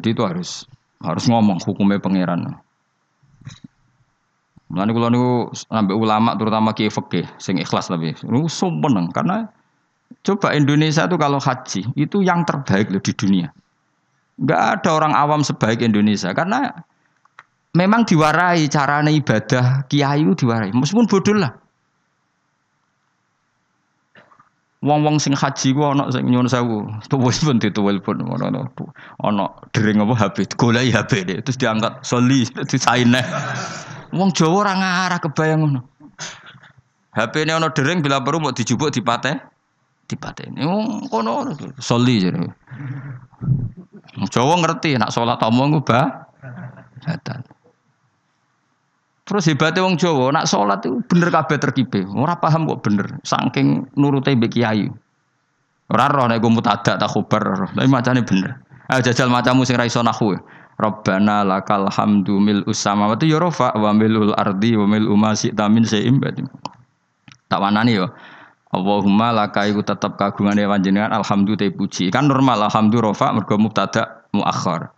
Jadi itu harus harus ngomong hukumnya pangeran. Mulane kula niku ulama terutama kiai Fekih, sing ikhlas tapi niku sumeneng karena coba Indonesia itu kalau haji itu yang terbaik loh di dunia. Enggak ada orang awam sebaik Indonesia karena memang diwarai carane ibadah kiai itu diwarai meskipun bodoh lah. Wong-wong sing haji ku ana sing nyuwun sewu, tuwul pun dituwul pun ngono ana dering apa HP, golek HP terus diangkat soli disaine. Wong Jawa ora ngarah kebayang ngono. HP ini ono dering bila perlu mau dijubuk dipateh, dipateh. Wong kono soli jadi. Jawa ngerti, nak sholat omong gue bah, Terus hebatnya wong Jawa, nak sholat itu bener kabeh terkipe. Ora paham kok bener, saking nurute mbek kiai. Ora roh nek mutadak tak khobar, tapi macane bener. Ayo jajal macammu sing ra iso nahwu. Rabbana lakal hamdu mil usamawati ya rafa wa milul ardi wa mil umasi tamin seim Tak wanani yo. Ya. Allahumma laka iku tetep kagungane panjenengan alhamdu te puji. Kan normal alhamdu rafa mergo mubtada muakhar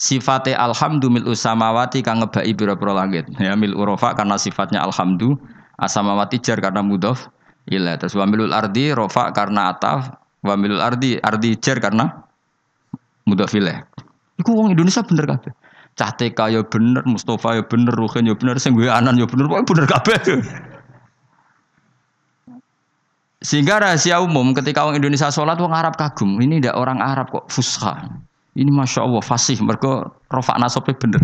sifate alhamdu mil usamawati kang ngebaki pira langit ya mil urofa karena sifatnya alhamdu asamawati jar karena mudhof ilah terus wamilul ardi rofa karena ataf wamilul ardi ardi jar karena mudhof ilah iku wong Indonesia bener kabeh cah TK ya bener Mustofa ya bener Ruhin ya bener sing gue anan ya bener pokoke bener kabeh sehingga rahasia umum ketika orang Indonesia sholat orang Arab kagum ini tidak orang Arab kok fusha ini masya Allah fasih mereka rofak nasabnya bener.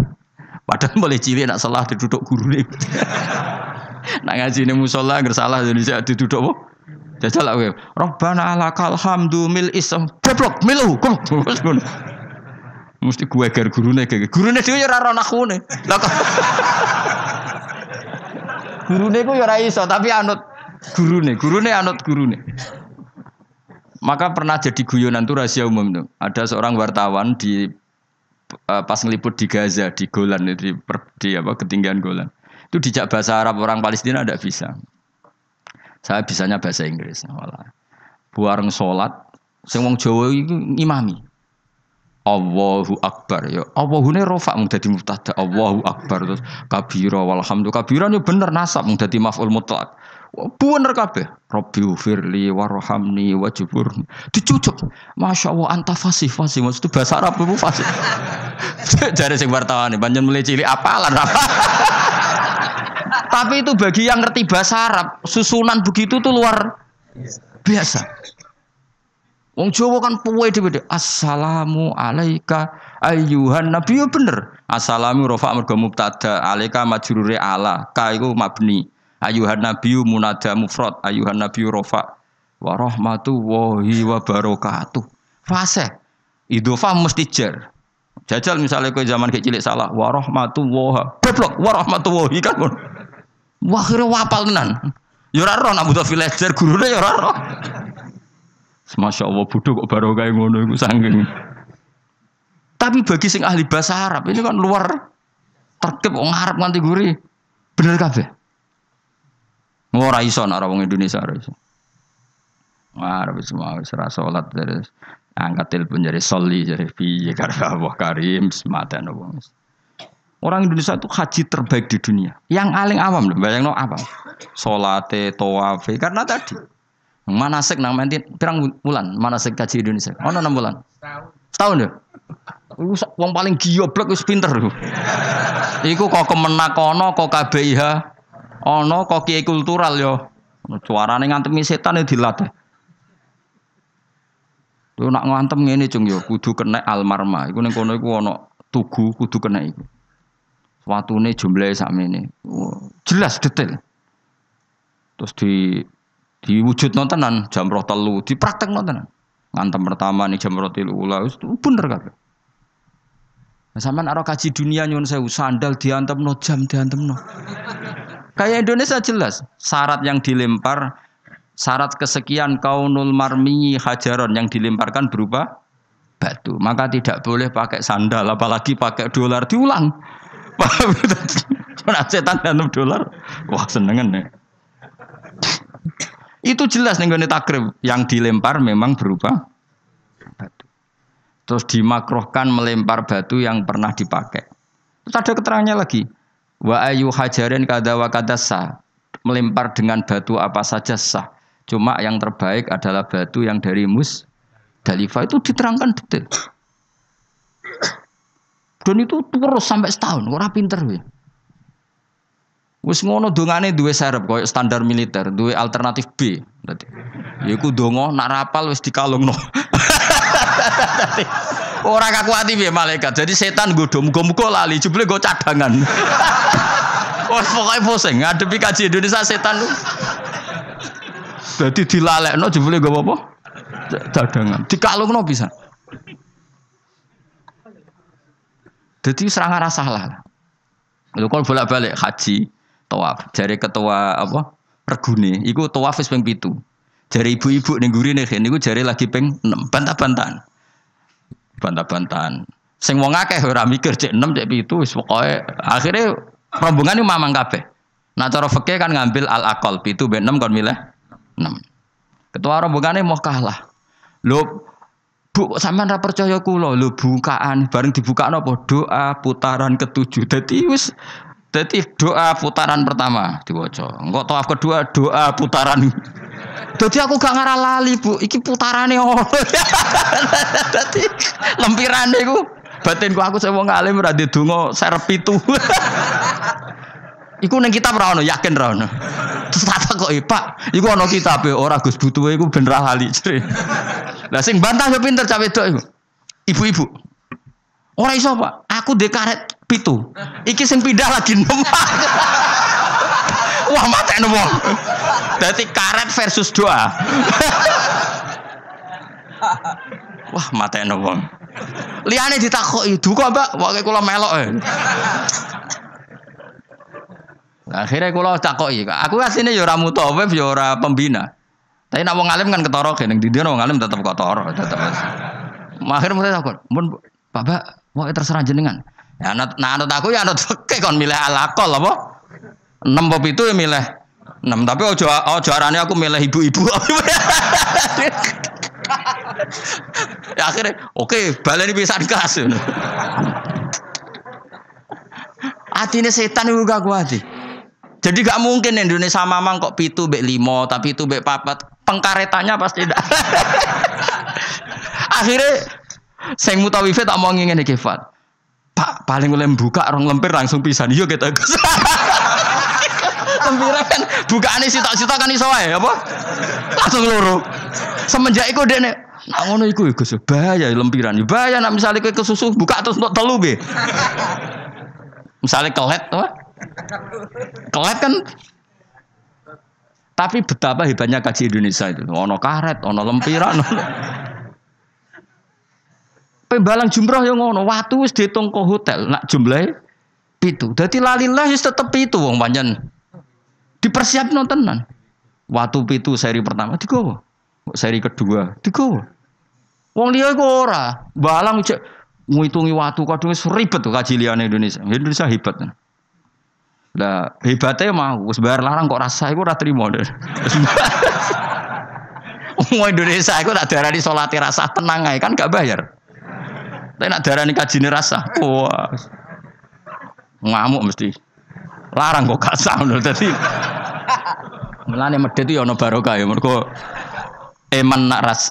Padahal boleh cilik nak salah diduduk guru nih. nak ngaji ini musola nggak salah jadi saya diduduk apa? Jajal aku. Robbana alakal hamdu mil isam ceplok mil hukum. Mesti gue ger guru nih gurune gitu. dia ya rara nakune. Lah kok guru ku ya ora iso tapi anut guru guru nih anut guru nih. Maka pernah jadi guyonan itu rahasia umum itu. Ada seorang wartawan di uh, pas ngeliput di Gaza, di Golan, di, per, di apa ketinggian Golan. Itu dijak bahasa Arab orang Palestina tidak bisa. Saya bisanya bahasa Inggris. Wala. Buareng sholat, sing wong Jawa itu imami. Allahu Akbar ya. Allahu ne rofa mung dadi mubtada. Allahu Akbar terus kabira walhamdulillah kabiran yo ya bener nasab mung dadi maf'ul mutlak. Bener kabeh. Rabbi firli Warohamni wajibur. Dicucuk. Masya Allah anta fasih fasih. itu bahasa Arab itu fasih. Jadi sing wartawan ini. Banyak mulai cili apalan. apa Tapi itu bagi yang ngerti bahasa Arab. Susunan begitu tuh luar biasa. Wong Jawa kan puwe dhewe Assalamu alaika Ayuhan nabi bener. Assalamu rafa mergo mubtada alaika majruri ala. Ka iku mabni. Ayuhan Nabiu munada mufrad, ayuhan nabiyyu rofa wa rahmatullahi wa barakatuh. Fase. Idhofah mesti jer Jajal misalnya kue zaman kecil salah wa rahmatullahi. Goblok wa rahmatullahi kan. Wah kira wapal tenan. Ya ora roh nak butuh villager gurune ya ora roh. Masya Allah bodoh kok barokah ngono iku saking Tapi bagi sing ahli bahasa Arab ini kan luar tertib kok ngarep nganti guri. Bener kabeh. Ora iso nak wong Indonesia ora iso. Wah, wis mau ora salat terus angkat telepon jadi soli jadi piye karena Allah Karim semata wong. Orang Indonesia itu haji terbaik di dunia. Yang paling awam loh, bayangno apa? Salate, tawaf, karena tadi manasik nang menti pirang bulan manasik haji Indonesia. Ono enam bulan. Setahun ya? Wong paling gioblek wis pinter lho. Iku kok kemenak kono kok KBIH Oh no, koki kultural yo. Suarane ngantemi setan dilatih. Lu nak ngantem ngene cung yo kudu kena almarma. Iku ning kono iku ana tugu kudu kena iku. Watune jumlahe sakmene. Wow. Jelas detail. Terus di diwujud nontonan jam roh telu, dipraktek nontonan Ngantem pertama nih jam roh telu wis bener kabeh. Nah, sama naro kaji dunia nyun sewu sandal diantem no jam diantem no. Kayak Indonesia jelas, syarat yang dilempar syarat kesekian kaunul marmi hajaron yang dilemparkan berupa batu. Maka tidak boleh pakai sandal apalagi pakai dolar diulang. Cuma setan dan dolar. Wah, senengan ya. Itu jelas nih gue takrib yang dilempar memang berupa batu. Terus dimakrohkan melempar batu yang pernah dipakai. Terus ada keterangannya lagi. Wa ayu hajarin kada wa sah. Melempar dengan batu apa saja sah. Cuma yang terbaik adalah batu yang dari mus Dalifah itu diterangkan detail. Dan itu terus sampai setahun, orang pinter ya. Wis ngono dongane duwe serep koyo standar militer, duwe alternatif B. Dadi yaiku donga nak rapal wis dikalungno. Ora kakuati piye malaikat. Jadi setan gue muga-muga lali, jebule go cadangan. Oh, pokoknya pusing ngadepi kaji Indonesia setan lu. Jadi no, jebule gak apa-apa. Dadangan. no bisa. Jadi serangan rasa lah. Lu kalau bolak-balik haji, tawaf. Jari ketua apa? Regune, iku tawaf wis ping Jari ibu-ibu ning nih, ini iku jari lagi peng, enam Bantah-bantahan. Bantah-bantahan. Sing wong akeh ora mikir cek enam cek 7 wis pokoke rombongan itu mamang kabeh. Nah cara fikih kan ngambil al akol itu ben enam kon milih enam. Ketua rombongane mau kalah. Lo Bu sampean ra percaya kula lho bukaan bareng dibukaan apa doa putaran ketujuh. Dadi wis dadi doa putaran pertama diwaca. Engko tawaf kedua doa putaran. Dadi aku gak ngarah lali, Bu. Iki putarane oh Dadi lempirane iku batinku aku sing wong alim ora ndedonga serep pitu. Iku neng kitab ra ono, yakin ra ono. Terus kok ipak. Eh, Pak, iku ono kitabe ora Gus butuh, iku ben ra lali jere. Lah sing bantah yo pinter cah wedok iku. Ibu-ibu. Ora iso, Pak. Aku dekaret karet pitu. Iki sing pindah lagi nom. Wah, matekno wong. Dadi karet versus doa. Wah, matekno wong. Liane ditakoki, "Duka, Mbak, wae kula melok." Eh. Nah, akhirnya kula takoki, aku asline ya ora mutawif, ya pembina. Tapi nak wong alim kan ketara kene, di dia wong alim tetep kotor. tetep. Akhirnya mesti takut, "Mun, Bapak, wae terserah jenengan." Ya anut nah anut aku ya anut fakih kon milih alakol apa? 6 itu ya milih Enam, tapi ojo ojo arane aku milih ibu-ibu. ya akhirnya oke okay, bisa pisan hati Atine setan itu gak kuat Jadi gak mungkin Indonesia mamang kok pitu bek limo tapi itu bek papat pengkaretannya pasti tidak. akhirnya saya mutawife tak mau ngene kefat Pak paling mulai buka orang lempir langsung pisan. yuk iya, kita. Gembira kan bukaane tak sita kan iso wae apa? Langsung loro. Semenjak iku dene nak ngono iku Gus bahaya lempiran. Bahaya nak misalnya kowe kesusu buka terus untuk telu be. Misale kelet apa? Kelet kan tapi betapa hebatnya kaji Indonesia itu. Ono karet, ono lempiran. Pembalang jumroh yang ngono, watu wis dihitung ke hotel, nak jumlahe pitu. Jadi lalilah wis tetep pitu wong panjen. Dipersiap nontonan. waktu itu seri pertama digowo. Seri kedua digowo. Wong dia iku ora. Balang cek ngitungi waktu kadung wis ribet tuh kajian Indonesia. Indonesia hebat. Lah hebatnya ya mau wis bayar larang kok rasa iku ora trimo. Wong Indonesia iku tak darani di rasa tenang ae kan gak bayar. Tapi nak darani kajine rasa. Wah. Ngamuk mesti. Larang kok gak sah tadi. Melani medhit ya ana barokah ya mergo eman nak ras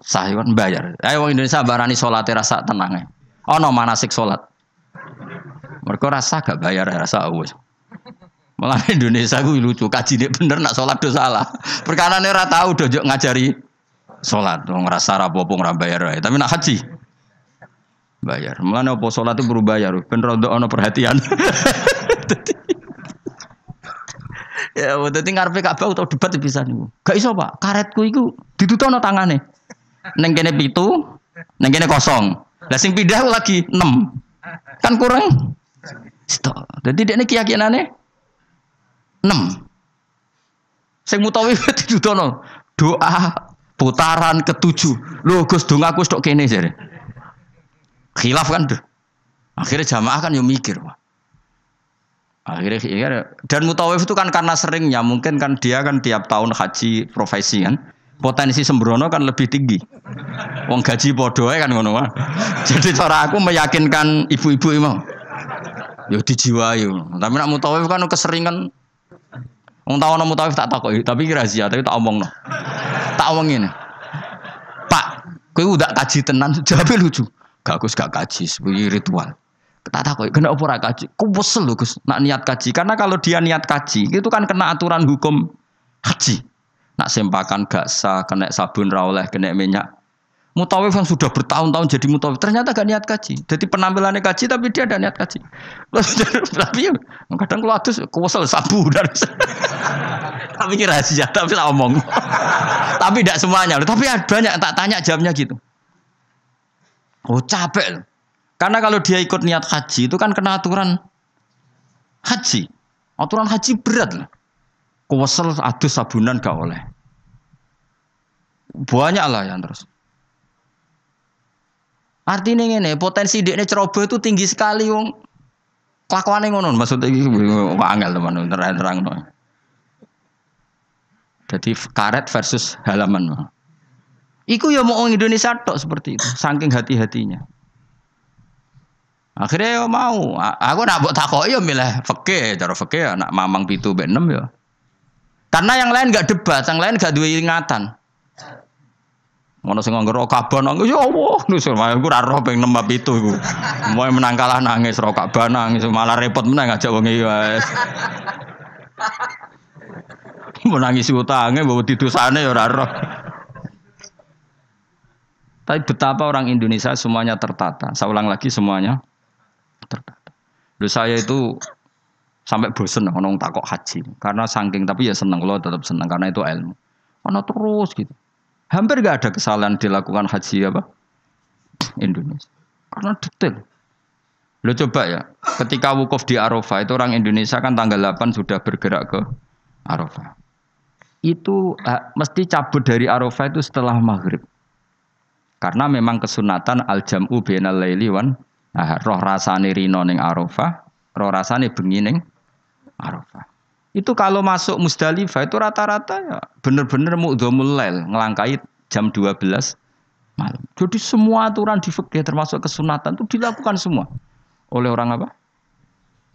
sah bayar. Ayo wong Indonesia barani salate rasa tenang. Ana manasik solat, Mergo rasa gak bayar rasa wis. Malah Indonesia gue lucu kaji deh bener nak sholat dosa salah. Perkara nih rata tahu dojok ngajari sholat, dong ngerasa rabu nggak bayar ya. Tapi nak haji bayar. Malah nopo sholat itu berubah ya, Bener ono perhatian. Ya, dadi ngarepe Ka'bah tau debat ya bisa niku. Gak iso, Pak. Karetku iku ditutono tangane. Neng kene pitu, neng kene kosong. Lah sing pindah lagi 6. Kan kurang. Stop. Dadi dekne keyakinane 6. Sing mutawi ditutono doa putaran ketujuh. Lho Gus dong aku stok kene jare. Khilaf kan Akhirnya jamaah kan yo mikir, Pak. Akhirnya, ya kan? dan mutawif itu kan karena seringnya mungkin kan dia kan tiap tahun haji profesi kan potensi sembrono kan lebih tinggi. Wong gaji podoe kan ngono Jadi cara aku meyakinkan ibu-ibu imam. Ya dijiwai. Tapi nak mutawif kan keseringan Wong tahu nak mutawif tak takut, tapi kira razia, tapi tak omong no. Tak omongin. Pak, kau udah kaji tenan, jadi lucu. Gak aku gak kaji, sebagai ritual tak takut kena apa agak kaji ku Gus nak niat kaji karena kalau dia niat kaji itu kan kena aturan hukum haji nak sempakan gak sah kena sabun rawleh, kena minyak mutawif yang sudah bertahun-tahun jadi mutawif ternyata gak niat kaji jadi penampilannya kaji tapi dia ada niat kaji tapi ya, kadang kalau atus kuwasel sabu dan tapi ini rahasia tapi lah omong tapi tidak semuanya tapi banyak tak tanya jawabnya gitu oh capek loh karena kalau dia ikut niat haji itu kan kena aturan haji. Aturan haji berat lah. Kuwesel adus sabunan gak oleh. Banyak lah yang terus. Artinya ini potensi dia ceroboh itu tinggi sekali wong. yang ngono maksudnya iki angel teman terang-terang. Jadi karet versus halaman. Iku ya mau Indonesia tok seperti itu, saking hati-hatinya. Ah, akhirnya yo ya mau. Ah, aku nak buat takoi yo ya milih fakih, cara fakih ya nak mamang pitu mbek enam yo. Karena yang lain gak debat, yang lain gak dua ingatan. Mana sing nggero kaban nangis ya Allah, nusur wae aku gue raro pengen 6 pitu gue Mau menang kalah nangis rokok banang nangis malah repot menang aja bang iya. Menangis Mau nangis utangnya, bawa sana ya raro. Tapi betapa orang Indonesia semuanya tertata. Saya ulang lagi semuanya Lalu saya itu sampai bosan bosen tak takok haji karena saking tapi ya seneng lo tetap seneng karena itu ilmu. Ono terus gitu. Hampir gak ada kesalahan dilakukan haji apa? Indonesia. Karena detail. Lo coba ya, ketika wukuf di Arafah itu orang Indonesia kan tanggal 8 sudah bergerak ke Arafah. Itu eh, mesti cabut dari Arafah itu setelah maghrib. Karena memang kesunatan al-jam'u bainal laili wan Nah, roh rasane rino ning Arafah, roh rasane bengi ning Arafah. Itu kalau masuk Musdalifah itu rata-rata ya bener-bener mukdhamul lail, ngelangkai jam 12 malam. Jadi semua aturan di fikih termasuk kesunatan itu dilakukan semua oleh orang apa?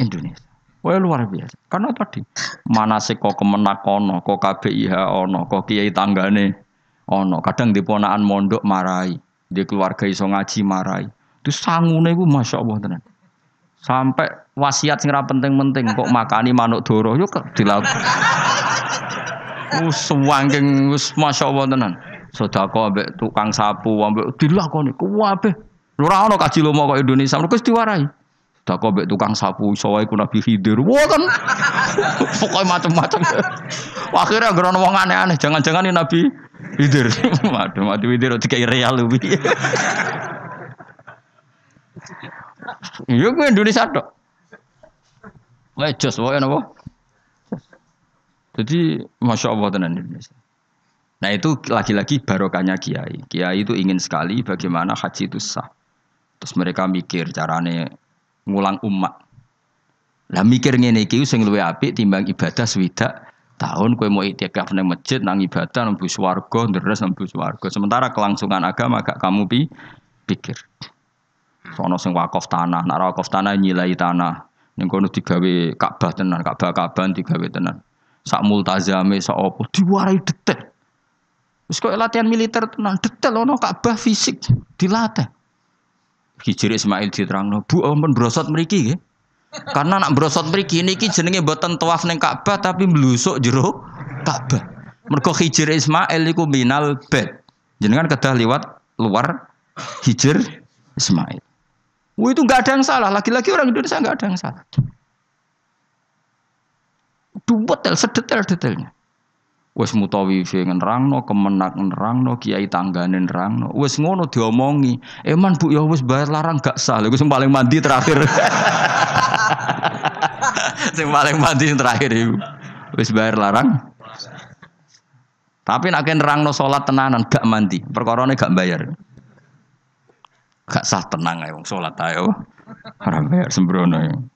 Indonesia. Wah luar biasa. Karena tadi mana sih kok kemenak ono, kok KBIH iya ono, kok kiai tanggane ono. Kadang di mondok marai, di keluarga iso ngaji marai. Di sangune masya allah tenan. Sampai wasiat sing penting-penting kok makani manuk doro yo dilakukan. Wis wangking wis allah tenan. Sedekah ambek tukang sapu ambek dilakoni kuwabe. Ora ana kaji lomo kok Indonesia, lo wis diwarai. Sedekah ambek tukang sapu iso wae ku Nabi Khidir. Wah kan. Pokoke macam-macam. Akhirnya gara wong aneh-aneh, jangan-jangan ini Nabi Khidir. Waduh, Nabi Khidir dikira real lebih. Iya gue Indonesia dok. Wah jos wae napa? Jadi masya Allah tenan Indonesia. Nah itu lagi-lagi barokahnya kiai. Kiai itu ingin sekali bagaimana haji itu sah. Terus mereka mikir carane ngulang umat. Lah mikir ngene iki sing luwe apik timbang ibadah swidak tahun kowe mau itikaf nang masjid nang ibadah nang warga ndres nang warga. Sementara kelangsungan agama gak kamu pi pikir. Sono sing wakaf tanah, nak wakaf tanah nyilai tanah. Ning kono digawe Ka'bah tenan, Ka'bah tiga digawe tenan. Sak multazame sak opo diwarai detek. Wis kok latihan militer tenan, detel, ono Ka'bah fisik dilatih. Hijri Ismail diterangno, Bu ampun brosot mriki nggih. Karena nak brosot mriki niki jenenge mboten tawaf ning Ka'bah tapi mlusuk jero Ka'bah. Mergo Hijir Ismail iku minal bed. Jenengan kedah liwat luar Hijir Ismail. Wah itu nggak ada yang salah. Lagi-lagi orang Indonesia nggak ada yang salah. Dubetel, sedetail-detailnya. Wes fengen rangno, kemenak rangno, kiai Tangganin ngerangno. Wes ngono diomongi. Eman bu ya wes bayar larang gak sah. Lha paling mandi terakhir. sing paling mandi terakhir ibu. Wes bayar larang. Tapi nak no sholat tenanan gak mandi, Perkorone gak bayar gak sah tenang ya, wong sholat ae oh, ora bayar sembrono.